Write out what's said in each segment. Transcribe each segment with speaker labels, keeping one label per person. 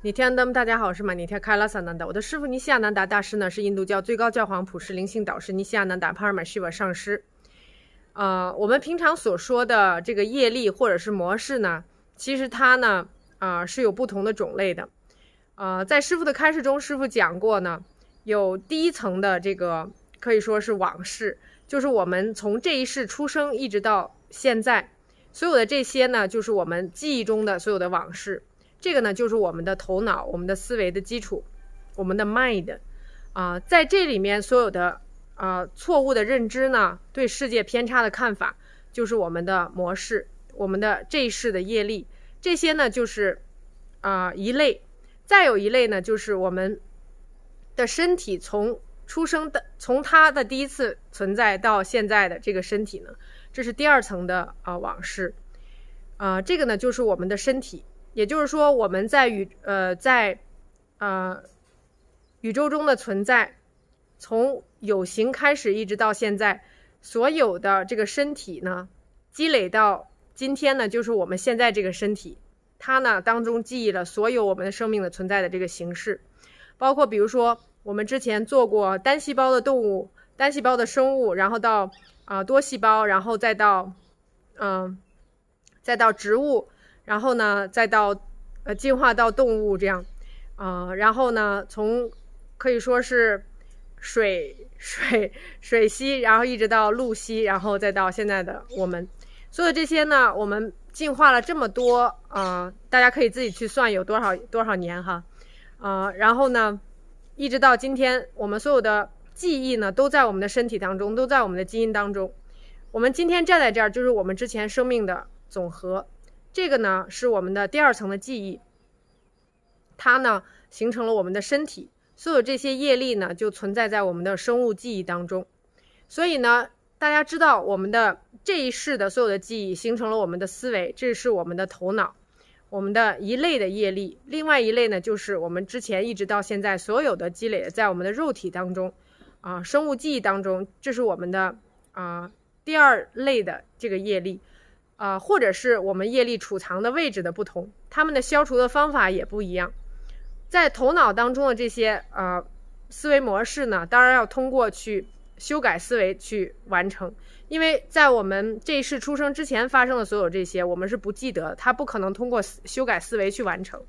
Speaker 1: 你天堂们，大家好，我是马。你开拉萨南达，我的师傅尼西亚南达大师呢，是印度教最高教皇、普世灵性导师尼西亚南达帕尔马希瓦上师。呃，我们平常所说的这个业力或者是模式呢，其实它呢，啊，是有不同的种类的。啊，在师傅的开示中，师傅讲过呢，有第一层的这个可以说是往事，就是我们从这一世出生一直到现在所有的这些呢，就是我们记忆中的所有的往事。这个呢，就是我们的头脑、我们的思维的基础，我们的 mind 啊，在这里面所有的啊错误的认知呢，对世界偏差的看法，就是我们的模式，我们的这一世的业力，这些呢就是啊一类。再有一类呢，就是我们的身体从出生的，从他的第一次存在到现在的这个身体呢，这是第二层的啊往事，啊，这个呢就是我们的身体。也就是说，我们在宇呃在，呃宇宙中的存在，从有形开始，一直到现在，所有的这个身体呢，积累到今天呢，就是我们现在这个身体，它呢当中记忆了所有我们的生命的存在的这个形式，包括比如说我们之前做过单细胞的动物、单细胞的生物，然后到啊多细胞，然后再到嗯，再到植物。然后呢，再到，呃，进化到动物这样，啊，然后呢，从可以说是水水水栖，然后一直到陆栖，然后再到现在的我们，所有这些呢，我们进化了这么多啊，大家可以自己去算有多少多少年哈，啊，然后呢，一直到今天，我们所有的记忆呢，都在我们的身体当中，都在我们的基因当中，我们今天站在这儿，就是我们之前生命的总和。这个呢是我们的第二层的记忆，它呢形成了我们的身体，所有这些业力呢就存在在我们的生物记忆当中。所以呢，大家知道我们的这一世的所有的记忆形成了我们的思维，这是我们的头脑，我们的一类的业力。另外一类呢，就是我们之前一直到现在所有的积累在我们的肉体当中，啊，生物记忆当中，这是我们的啊第二类的这个业力。啊，或者是我们业力储藏的位置的不同，它们的消除的方法也不一样。在头脑当中的这些呃思维模式呢，当然要通过去修改思维去完成，因为在我们这一世出生之前发生的所有这些，我们是不记得，它不可能通过修改思维去完成。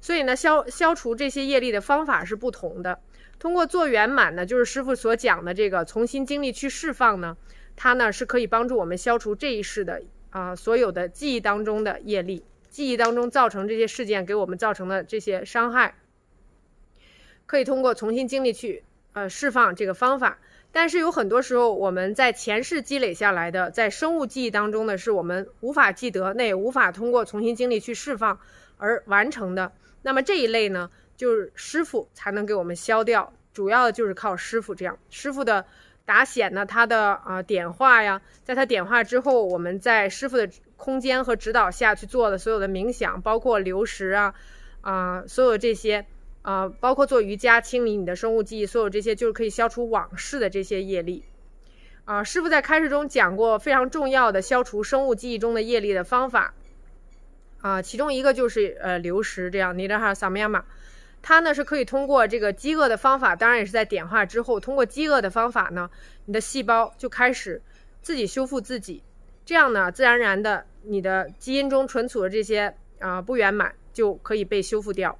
Speaker 1: 所以呢，消消除这些业力的方法是不同的。通过做圆满呢，就是师傅所讲的这个重新经历去释放呢，它呢是可以帮助我们消除这一世的。啊，所有的记忆当中的业力，记忆当中造成这些事件给我们造成的这些伤害，可以通过重新经历去呃释放这个方法。但是有很多时候，我们在前世积累下来的，在生物记忆当中呢，是我们无法记得，那也无法通过重新经历去释放而完成的。那么这一类呢，就是师傅才能给我们消掉，主要就是靠师傅这样，师傅的。打显呢，他的啊点化呀，在他点化之后，我们在师傅的空间和指导下去做的所有的冥想，包括流食啊，啊，所有这些啊，包括做瑜伽清理你的生物记忆，所有这些就是可以消除往事的这些业力啊。师傅在开始中讲过非常重要的消除生物记忆中的业力的方法啊，其中一个就是呃流食这样。你这哈啥亚码？它呢是可以通过这个饥饿的方法，当然也是在点化之后，通过饥饿的方法呢，你的细胞就开始自己修复自己，这样呢自然而然的你的基因中存储的这些啊不圆满就可以被修复掉。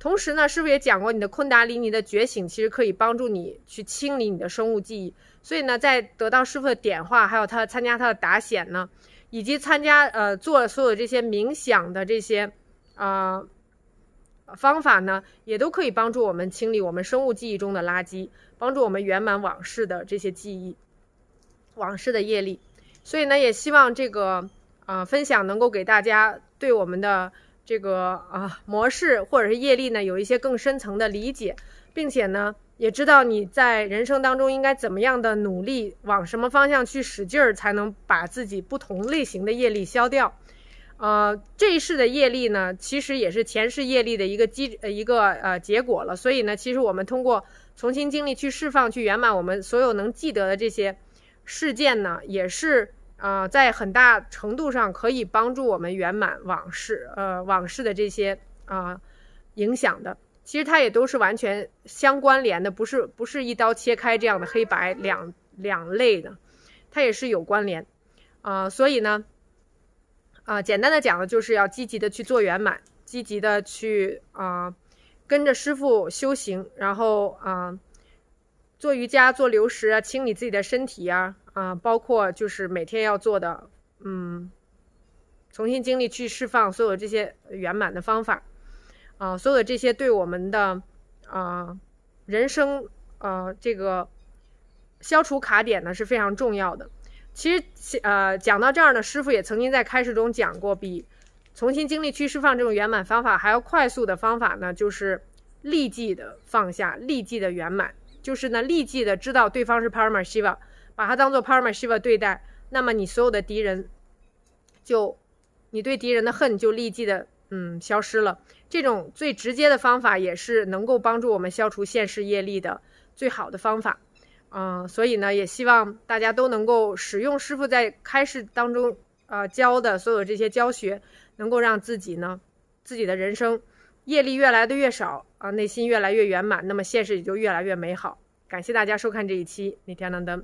Speaker 1: 同时呢，师是也讲过，你的昆达里尼的觉醒其实可以帮助你去清理你的生物记忆。所以呢，在得到师傅的点化，还有他参加他的打显呢，以及参加呃做所有这些冥想的这些啊。方法呢，也都可以帮助我们清理我们生物记忆中的垃圾，帮助我们圆满往事的这些记忆、往事的业力。所以呢，也希望这个啊分享能够给大家对我们的这个啊模式或者是业力呢有一些更深层的理解，并且呢，也知道你在人生当中应该怎么样的努力，往什么方向去使劲儿，才能把自己不同类型的业力消掉。呃，这一世的业力呢，其实也是前世业力的一个机，呃一个呃结果了。所以呢，其实我们通过重新经历去释放、去圆满我们所有能记得的这些事件呢，也是啊，在很大程度上可以帮助我们圆满往事呃往事的这些啊影响的。其实它也都是完全相关联的，不是不是一刀切开这样的黑白两两类的，它也是有关联啊。所以呢。啊，简单的讲呢，就是要积极的去做圆满，积极的去啊，跟着师傅修行，然后啊，做瑜伽、做流食啊，清理自己的身体呀，啊，包括就是每天要做的，嗯，重新经历去释放所有这些圆满的方法，啊，所有这些对我们的啊人生啊这个消除卡点呢是非常重要的。其实，呃，讲到这儿呢，师傅也曾经在开始中讲过，比重新经历去释放这种圆满方法还要快速的方法呢，就是立即的放下，立即的圆满，就是呢，立即的知道对方是 p a r a m a h i v a 把它当做 p a r a m a h i v a 对待，那么你所有的敌人就，你对敌人的恨就立即的，嗯，消失了。这种最直接的方法，也是能够帮助我们消除现世业力的最好的方法。嗯，所以呢，也希望大家都能够使用师傅在开示当中啊教的所有这些教学，能够让自己呢自己的人生业力越来的越少啊，内心越来越圆满，那么现实也就越来越美好。感谢大家收看这一期《逆天能灯》。